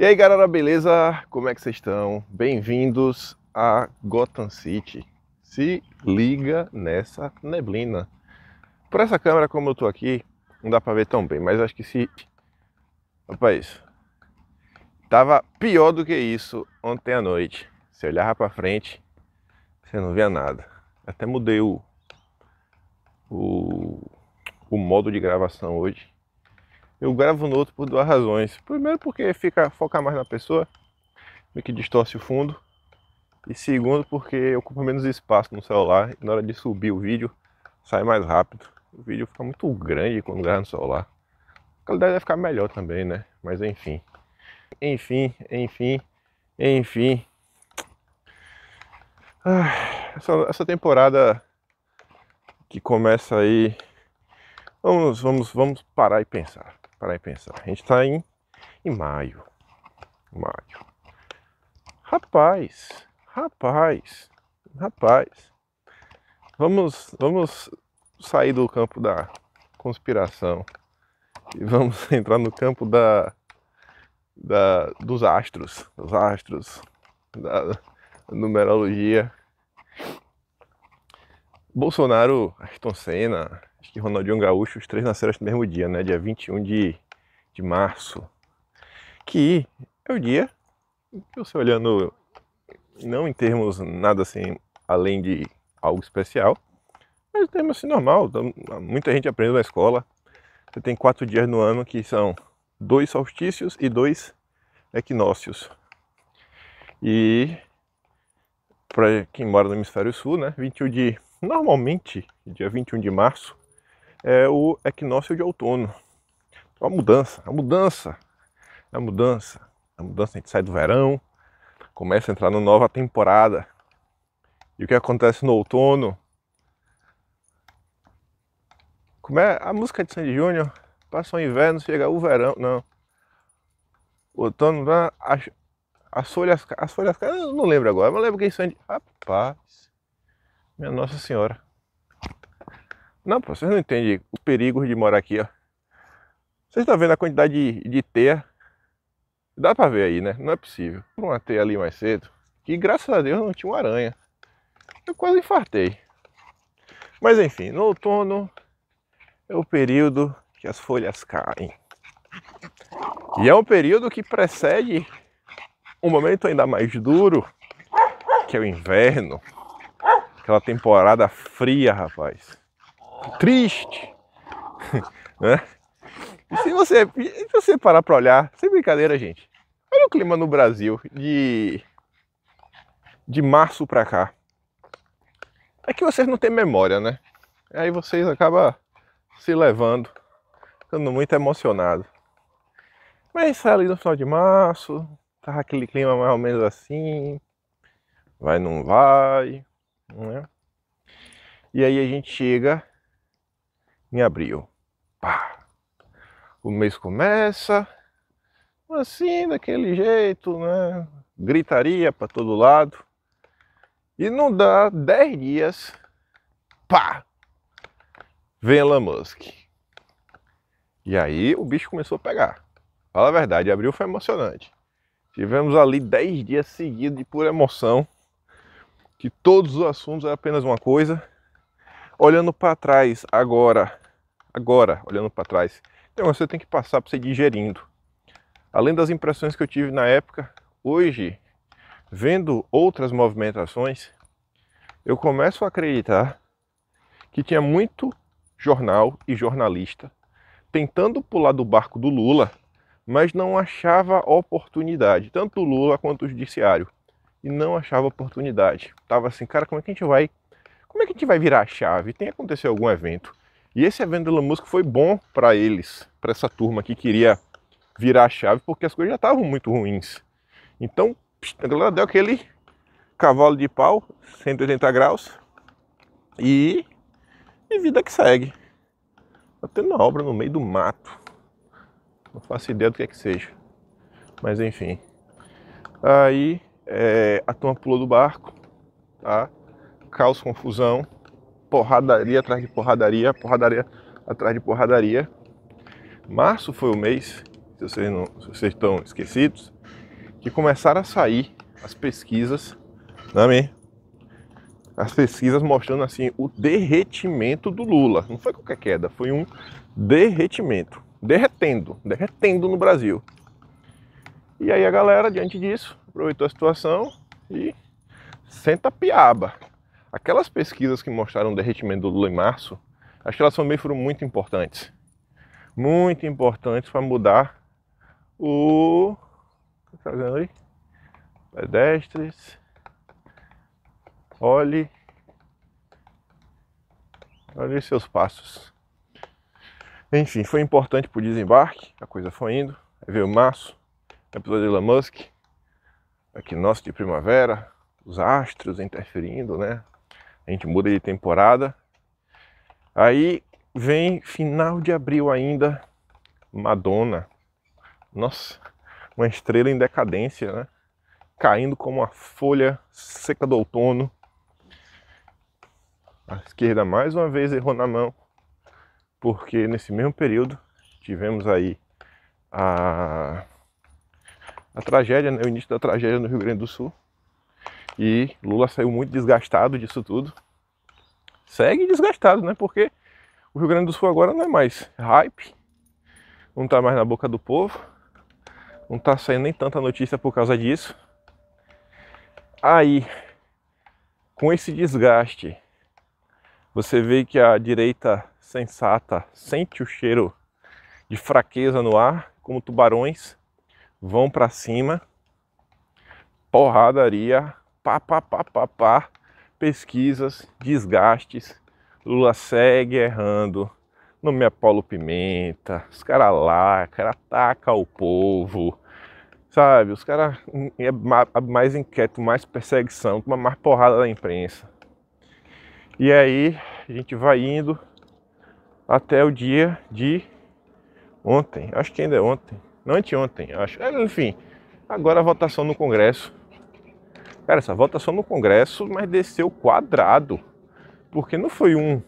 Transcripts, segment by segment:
E aí galera, beleza? Como é que vocês estão? Bem-vindos a Gotham City. Se liga nessa neblina. Por essa câmera, como eu tô aqui, não dá pra ver tão bem, mas acho que se. Opa, isso. Tava pior do que isso ontem à noite. Você olhava pra frente, você não via nada. Até mudei o, o, o modo de gravação hoje eu gravo no outro por duas razões. Primeiro porque fica focar mais na pessoa, meio que distorce o fundo. E segundo porque ocupa menos espaço no celular e na hora de subir o vídeo sai mais rápido. O vídeo fica muito grande quando grava no celular. A qualidade vai ficar melhor também, né? Mas enfim. Enfim, enfim, enfim. Ah, essa, essa temporada que começa aí Vamos, vamos, vamos parar e pensar parar e pensar. A gente está em, em maio. Maio. Rapaz, rapaz, rapaz. Vamos, vamos sair do campo da conspiração e vamos entrar no campo da, da dos astros, dos astros, da numerologia. Bolsonaro, Ayrton Senna, Acho que Ronaldinho Gaúcho, os três nasceram no mesmo dia, né? Dia 21 de, de março. Que é o dia que você olhando, não em termos nada assim, além de algo especial, mas em termos assim, normal. Então, muita gente aprende na escola. Você tem quatro dias no ano que são dois solstícios e dois equinócios. E para quem mora no hemisfério sul, né? 21 de normalmente dia 21 de março é o equinócio de outono. Então, a mudança, a mudança, a mudança, a mudança. A gente sai do verão, começa a entrar na nova temporada. E o que acontece no outono? Como é a música de Sandy Júnior? Passa o inverno, chega o verão. Não. Outono, né? as, as folhas, as folhas, eu não lembro agora, mas lembro que isso é Rapaz, minha Nossa Senhora. Não, pô, vocês não entendem o perigo de morar aqui, ó. Vocês estão vendo a quantidade de, de teia? Dá pra ver aí, né? Não é possível. Por uma teia ali mais cedo, que graças a Deus não tinha uma aranha. Eu quase infartei. Mas enfim, no outono é o período que as folhas caem. E é um período que precede um momento ainda mais duro, que é o inverno. Aquela temporada fria, rapaz triste. né? E se você, se você parar para olhar, sem brincadeira, gente, olha o clima no Brasil de, de março para cá. É que vocês não têm memória, né? Aí vocês acabam se levando, ficando muito emocionado. Mas ali no final de março, tá aquele clima mais ou menos assim, vai, não vai, né? E aí a gente chega em abril. Pá. O mês começa assim, daquele jeito, né? Gritaria para todo lado. E não dá 10 dias, pá, vem Elon Musk. E aí o bicho começou a pegar. Fala a verdade, abril foi emocionante. Tivemos ali 10 dias seguidos de pura emoção, que todos os assuntos eram apenas uma coisa, olhando para trás agora, agora, olhando para trás, então você tem que passar para você digerindo. Além das impressões que eu tive na época, hoje, vendo outras movimentações, eu começo a acreditar que tinha muito jornal e jornalista tentando pular do barco do Lula, mas não achava oportunidade, tanto o Lula quanto o judiciário, e não achava oportunidade. Tava assim, cara, como é que a gente vai como é que a gente vai virar a chave? Tem que acontecer algum evento. E esse evento do Elon Musk foi bom para eles, para essa turma que queria virar a chave, porque as coisas já estavam muito ruins. Então, a galera deu aquele cavalo de pau, 180 graus, e, e vida que segue. Tá tendo uma obra no meio do mato. Não faço ideia do que é que seja. Mas enfim. Aí é, a turma pulou do barco, tá? caos, confusão, porradaria atrás de porradaria, porradaria atrás de porradaria. Março foi o mês, se vocês, não, se vocês estão esquecidos, que começaram a sair as pesquisas, não é As pesquisas mostrando assim o derretimento do Lula. Não foi qualquer queda, foi um derretimento. Derretendo, derretendo no Brasil. E aí a galera, diante disso, aproveitou a situação e senta piaba. Aquelas pesquisas que mostraram o derretimento do Lula em março, acho que elas também foram muito importantes. Muito importantes para mudar o. O que está vendo aí? Pedestres. Olhe. Olhe seus passos. Enfim, foi importante para o desembarque, a coisa foi indo. Aí veio março, episódio de Elon Musk, aqui nosso de primavera, os astros interferindo, né? A gente muda de temporada. Aí vem final de abril ainda, Madonna. Nossa, uma estrela em decadência, né? Caindo como uma folha seca do outono. A esquerda mais uma vez errou na mão, porque nesse mesmo período tivemos aí a, a tragédia, né? o início da tragédia no Rio Grande do Sul, e Lula saiu muito desgastado disso tudo. Segue desgastado, né? Porque o Rio Grande do Sul agora não é mais hype, não está mais na boca do povo, não está saindo nem tanta notícia por causa disso. Aí, com esse desgaste, você vê que a direita sensata sente o cheiro de fraqueza no ar, como tubarões, vão para cima, porradaria pá, pá, pá, pá, pá, pesquisas, desgastes, Lula segue errando, não me apolo pimenta, os caras lá, cara ataca atacam o povo, sabe? Os caras é mais inquieto, mais perseguição, uma mais porrada da imprensa. E aí a gente vai indo até o dia de ontem, acho que ainda é ontem, não anteontem, acho. É, enfim, agora a votação no Congresso Cara, essa votação no Congresso, mas desceu quadrado. Porque não foi um,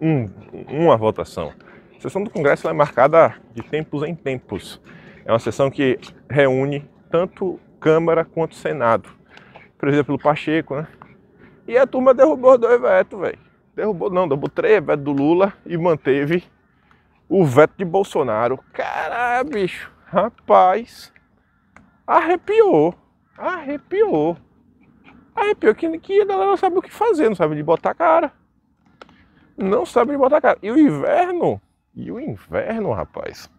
um, uma votação. A sessão do Congresso é marcada de tempos em tempos. É uma sessão que reúne tanto Câmara quanto Senado. Por exemplo, o Pacheco, né? E a turma derrubou dois vetos, velho. Derrubou, não, derrubou três vetos do Lula e manteve o veto de Bolsonaro. Caralho, bicho. Rapaz. Arrepiou. Arrepiou. Aí pior que, que a galera não sabe o que fazer, não sabe de botar cara. Não sabe de botar cara. E o inverno, e o inverno, rapaz.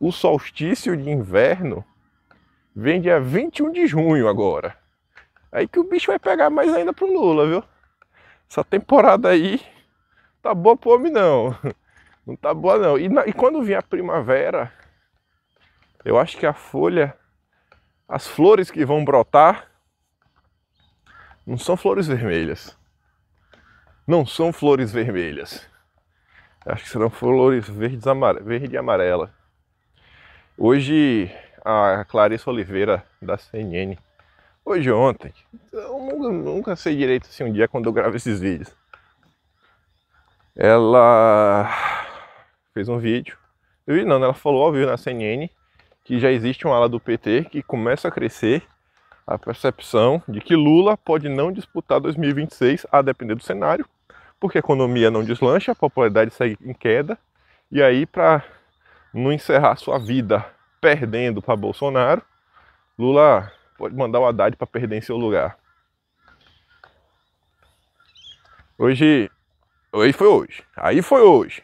O solstício de inverno vem dia 21 de junho agora. Aí que o bicho vai pegar mais ainda pro Lula, viu? Essa temporada aí tá boa pro homem não. Não tá boa não. E, na, e quando vir a primavera, eu acho que a folha, as flores que vão brotar não são flores vermelhas. Não são flores vermelhas. Acho que serão flores verdes, amare... verde e amarela. Hoje a Clarissa Oliveira da CNN. Hoje ontem. Eu nunca, nunca sei direito assim um dia quando eu gravo esses vídeos. Ela fez um vídeo. Eu vi não, ela falou ao vivo na CNN que já existe uma ala do PT que começa a crescer a percepção de que Lula pode não disputar 2026 a depender do cenário, porque a economia não deslancha, a popularidade segue em queda, e aí para não encerrar sua vida perdendo para Bolsonaro, Lula pode mandar o Haddad para perder em seu lugar. Hoje, aí foi hoje. Aí foi hoje.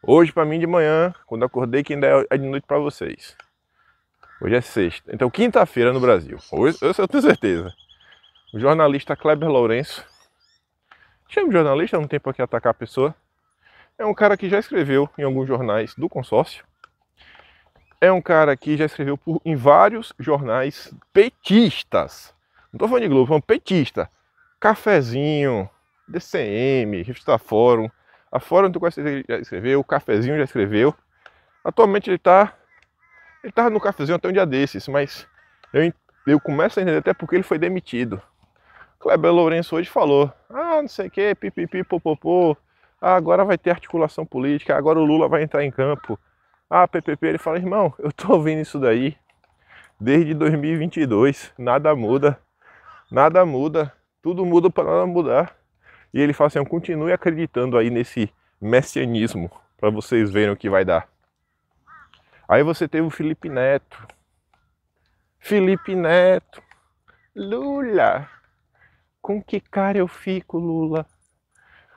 Hoje para mim de manhã, quando acordei, que ainda é de noite para vocês. Hoje é sexta. Então, quinta-feira no Brasil. Hoje, eu tenho certeza. O jornalista Kleber Lourenço. Chama de jornalista, não tem por que atacar a pessoa. É um cara que já escreveu em alguns jornais do consórcio. É um cara que já escreveu por, em vários jornais petistas. Não tô falando de Globo, falando petista. Cafezinho, DCM, Revista Fórum. A Fórum, tu conhece, já escreveu. O Cafezinho já escreveu. Atualmente ele está ele estava no cafezinho até um dia desses, mas eu, eu começo a entender até porque ele foi demitido. Kleber Lourenço hoje falou: ah, não sei o que, pipipi, popopô, ah, agora vai ter articulação política, agora o Lula vai entrar em campo. Ah, PPP, ele fala: irmão, eu tô ouvindo isso daí desde 2022, nada muda, nada muda, tudo muda para nada mudar. E ele fala assim: continue acreditando aí nesse messianismo para vocês verem o que vai dar. Aí você teve o Felipe Neto. Felipe Neto. Lula. Com que cara eu fico, Lula?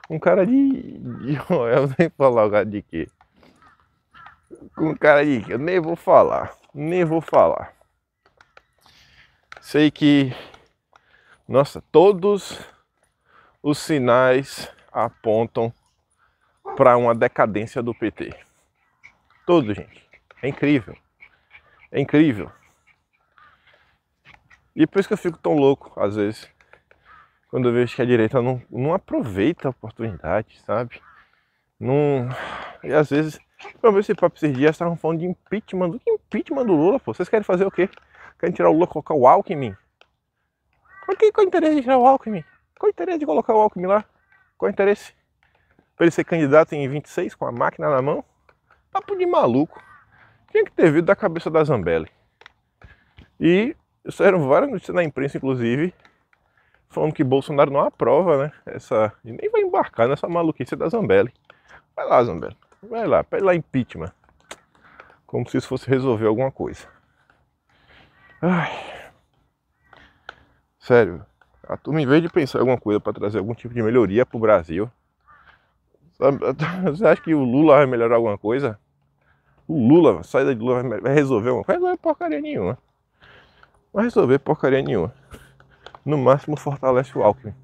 Um cara de. eu nem vou falar de quê. Com cara de quê? Eu nem vou falar. Nem vou falar. Sei que. Nossa, todos os sinais apontam para uma decadência do PT. Todos, gente. É incrível. É incrível. E é por isso que eu fico tão louco, às vezes, quando eu vejo que a direita não, não aproveita a oportunidade, sabe? Não. E às vezes, pra ver esse papo esses dias, estavam falando de impeachment. Do que impeachment do Lula, pô? Vocês querem fazer o quê? Querem tirar o Lula e colocar o Alckmin? Por que qual é o interesse de tirar o Alckmin? Qual é o interesse de colocar o Alckmin lá? Qual é o interesse? Pra ele ser candidato em 26 com a máquina na mão? Papo de maluco tinha que ter vindo da cabeça da Zambelli. E saíram várias notícias na imprensa, inclusive, falando que Bolsonaro não aprova, né? Essa. E nem vai embarcar nessa maluquice da Zambelli. Vai lá, Zambelli. Vai lá, pede lá impeachment. Como se isso fosse resolver alguma coisa. Ai. Sério, a turma, em vez de pensar em alguma coisa para trazer algum tipo de melhoria pro Brasil, você acha que o Lula vai melhorar alguma coisa? O Lula, a saída de Lula vai resolver uma. não é porcaria nenhuma. Vai resolver porcaria nenhuma. No máximo fortalece o Alckmin.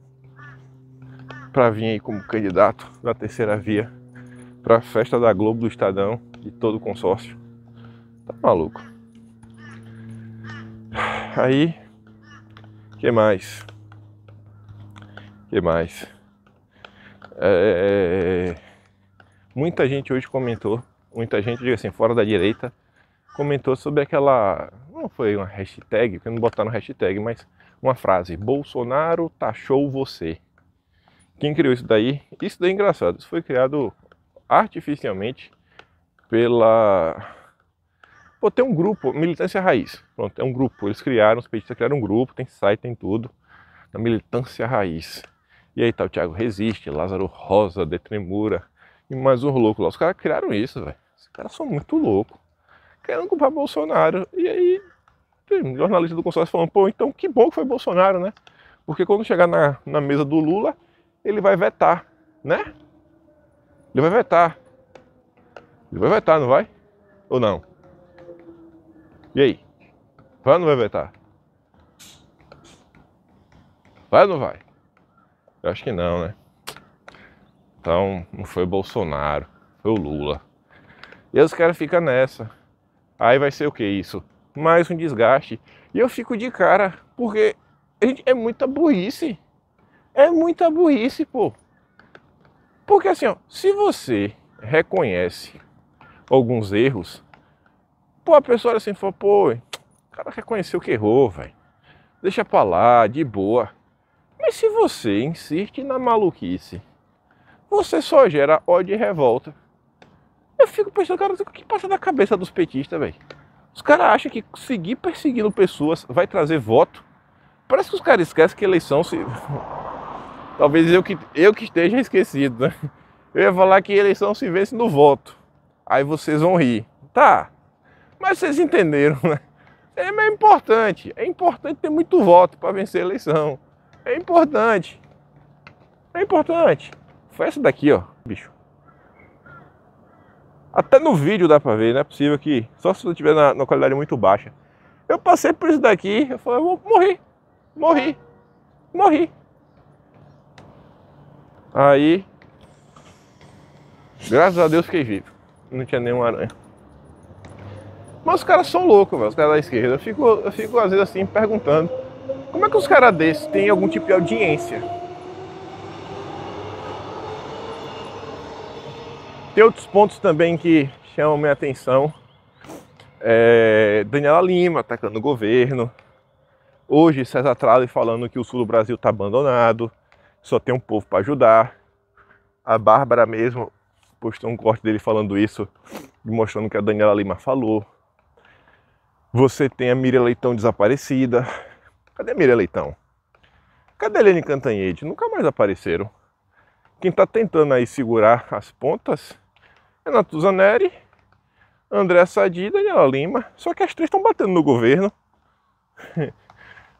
Pra vir aí como candidato da terceira via. Pra festa da Globo do Estadão e todo o consórcio. Tá maluco. Aí. que mais? que mais? É, é, é, é muita gente hoje comentou muita gente, diga assim, fora da direita, comentou sobre aquela. Não foi uma hashtag, porque não botaram hashtag, mas uma frase: Bolsonaro taxou você. Quem criou isso daí? Isso daí é engraçado. Isso foi criado artificialmente pela. Pô, tem um grupo, Militância Raiz. Pronto, é um grupo. Eles criaram, os petistas criaram um grupo, tem site, tem tudo. Na Militância Raiz. E aí tá o Thiago Resiste, Lázaro Rosa, Detremura e mais um louco lá. Os caras criaram isso, velho esses caras são muito loucos. Querendo culpar Bolsonaro. E aí, tem jornalista do consórcio falando, pô, então que bom que foi Bolsonaro, né? Porque quando chegar na, na mesa do Lula, ele vai vetar, né? Ele vai vetar. Ele vai vetar, não vai? Ou não? E aí? Vai ou não vai vetar? Vai ou não vai? Eu acho que não, né? Então, não foi Bolsonaro, foi o Lula. E os caras ficam nessa. Aí vai ser o que isso? Mais um desgaste. E eu fico de cara, porque gente, é muita burrice. É muita burrice, pô. Porque assim, ó, se você reconhece alguns erros, pô, a pessoa assim fala, pô, o cara reconheceu que errou, velho. Deixa pra lá, de boa. Mas se você insiste na maluquice, você só gera ódio e revolta. Eu fico pensando, cara, o que passa na cabeça dos petistas, velho? Os caras acham que seguir perseguindo pessoas vai trazer voto. Parece que os caras esquecem que eleição se. Talvez eu que, eu que esteja esquecido, né? Eu ia falar que eleição se vence no voto. Aí vocês vão rir. Tá. Mas vocês entenderam, né? É, é importante. É importante ter muito voto para vencer a eleição. É importante. É importante. Foi essa daqui, ó, bicho. Até no vídeo dá pra ver, não é possível que... Só se eu tiver na, na qualidade muito baixa. Eu passei por isso daqui, eu falei, eu morri, morri, morri. Aí, graças a Deus fiquei vivo. Não tinha nenhum aranha. Mas os caras são loucos, velho, os caras da esquerda. Eu fico, eu fico às vezes assim perguntando, como é que os caras desses têm algum tipo de audiência? Tem outros pontos também que chamam minha atenção. É, Daniela Lima atacando o governo. Hoje César Tralli falando que o sul do Brasil está abandonado, só tem um povo para ajudar. A Bárbara mesmo postou um corte dele falando isso, mostrando que a Daniela Lima falou. Você tem a Miriam Leitão desaparecida. Cadê a Miriam Leitão? Cadê a Helene Cantanhede? Nunca mais apareceram. Quem está tentando aí segurar as pontas Renato é Zaneri, André Sadi e Daniela Lima. Só que as três estão batendo no governo.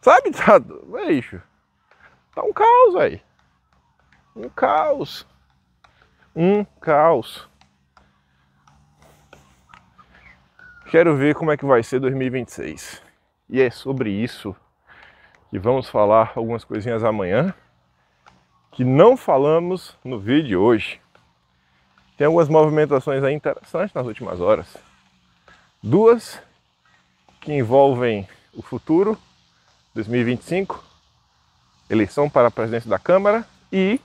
Sabe, tá, bicho, tá um caos aí. Um caos. Um caos. Quero ver como é que vai ser 2026. E é sobre isso que vamos falar algumas coisinhas amanhã que não falamos no vídeo hoje. Tem algumas movimentações aí interessantes nas últimas horas. Duas que envolvem o futuro, 2025, eleição para a presidência da Câmara e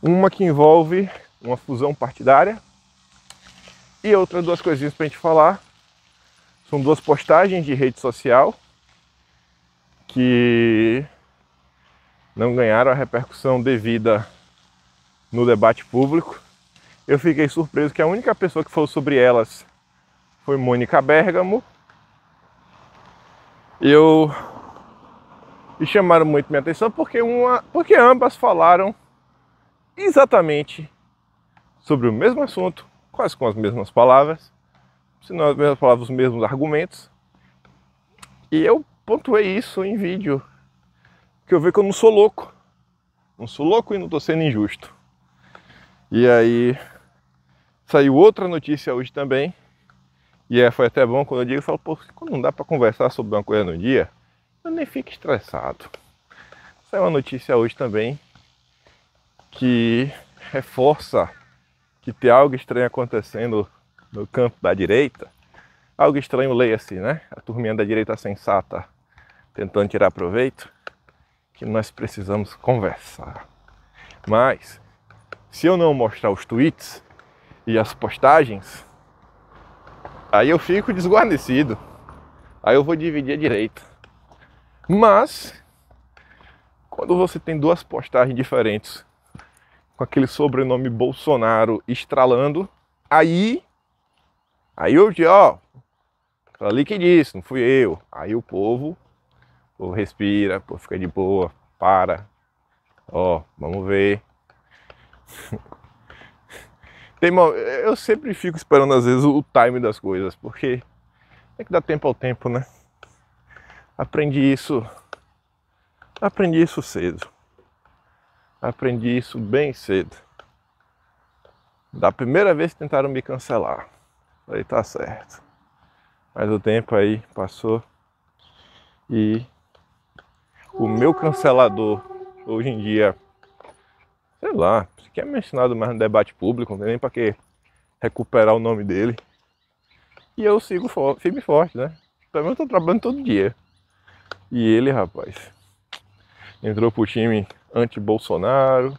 uma que envolve uma fusão partidária e outras duas coisinhas para a gente falar. São duas postagens de rede social que não ganharam a repercussão devida no debate público eu fiquei surpreso que a única pessoa que falou sobre elas foi Mônica Bergamo. Eu e chamaram muito minha atenção porque uma, porque ambas falaram exatamente sobre o mesmo assunto, quase com as mesmas palavras, se não as mesmas palavras, os mesmos argumentos. E eu pontuei isso em vídeo, que eu vi que eu não sou louco. Não sou louco e não estou sendo injusto. E aí Saiu outra notícia hoje também, e é, foi até bom quando eu digo, eu falo, pô, quando não dá para conversar sobre uma coisa no dia, eu nem fico estressado. Saiu uma notícia hoje também que reforça que tem algo estranho acontecendo no campo da direita. Algo estranho, leia-se, assim, né? A turminha da direita sensata tentando tirar proveito, que nós precisamos conversar. Mas, se eu não mostrar os tweets, e as postagens, aí eu fico desguarnecido. Aí eu vou dividir a direita. Mas quando você tem duas postagens diferentes com aquele sobrenome Bolsonaro estralando, aí aí eu digo, ó, ali que disse, não fui eu. Aí o povo, o povo respira, o povo fica de boa, para. Ó, vamos ver. Tem, eh, eu sempre fico esperando às vezes o time das coisas, porque tem é que dar tempo ao tempo, né? Aprendi isso. Aprendi isso cedo. Aprendi isso bem cedo. Da primeira vez que tentaram me cancelar. Falei, tá certo. Mas o tempo aí passou e o meu cancelador hoje em dia sei lá, que é mencionado mais no debate público, não tem nem para que recuperar o nome dele. E eu sigo firme e forte, né? Pelo menos eu tô trabalhando todo dia. E ele, rapaz, entrou pro time anti-Bolsonaro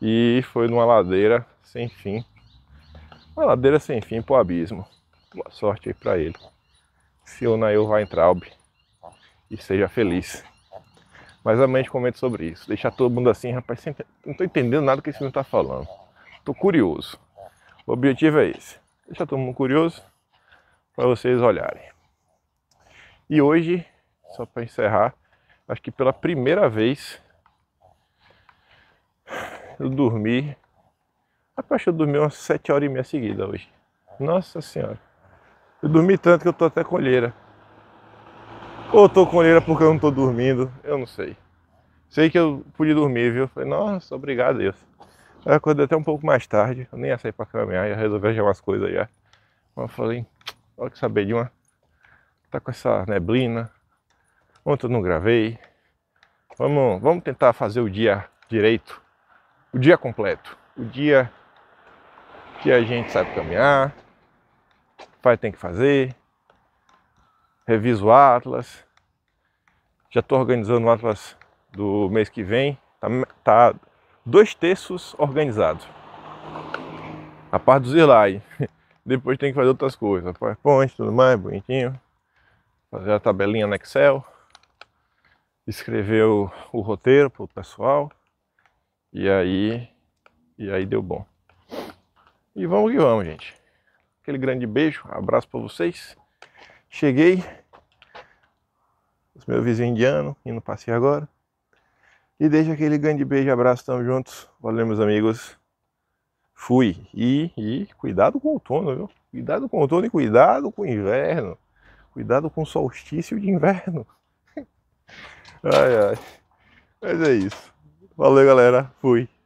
e foi numa ladeira sem fim. Uma ladeira sem fim pro abismo. Boa sorte aí pra ele. Se o Nail vai entrar, e seja feliz. Mas amanhã a gente comenta sobre isso. Deixar todo mundo assim, rapaz, não estou entendendo nada que esse filme está falando. Estou curioso. O objetivo é esse. Deixar todo mundo curioso para vocês olharem. E hoje, só para encerrar, acho que pela primeira vez eu dormi. Rapaz, eu dormi umas sete horas e meia seguida hoje. Nossa senhora. Eu dormi tanto que eu tô até colheira. Ou tô com olheira porque eu não tô dormindo, eu não sei. Sei que eu pude dormir, viu? Falei, nossa, obrigado, isso. Eu acordei até um pouco mais tarde, eu nem ia sair pra caminhar, ia resolver já umas coisas já. Mas eu falei, olha que saber de uma. Tá com essa neblina. Ontem eu não gravei. Vamos, vamos tentar fazer o dia direito. O dia completo. O dia que a gente sabe caminhar, pai tem que fazer, reviso o Atlas. Já estou organizando o Atlas do mês que vem. Tá, tá dois terços organizado. A parte dos slide, Depois tem que fazer outras coisas. PowerPoint, tudo mais, bonitinho. Fazer a tabelinha no Excel. Escrever o, o roteiro para o pessoal. E aí, e aí deu bom. E vamos que vamos, gente. Aquele grande beijo, abraço para vocês. Cheguei, os meus vizinhos indianos, indo passear agora. E deixa aquele grande beijo, abraço, tamo juntos. Valeu, meus amigos. Fui. E, e cuidado com o outono, viu? Cuidado com o outono e cuidado com o inverno. Cuidado com o solstício de inverno. ai, ai. Mas é isso. Valeu, galera. Fui.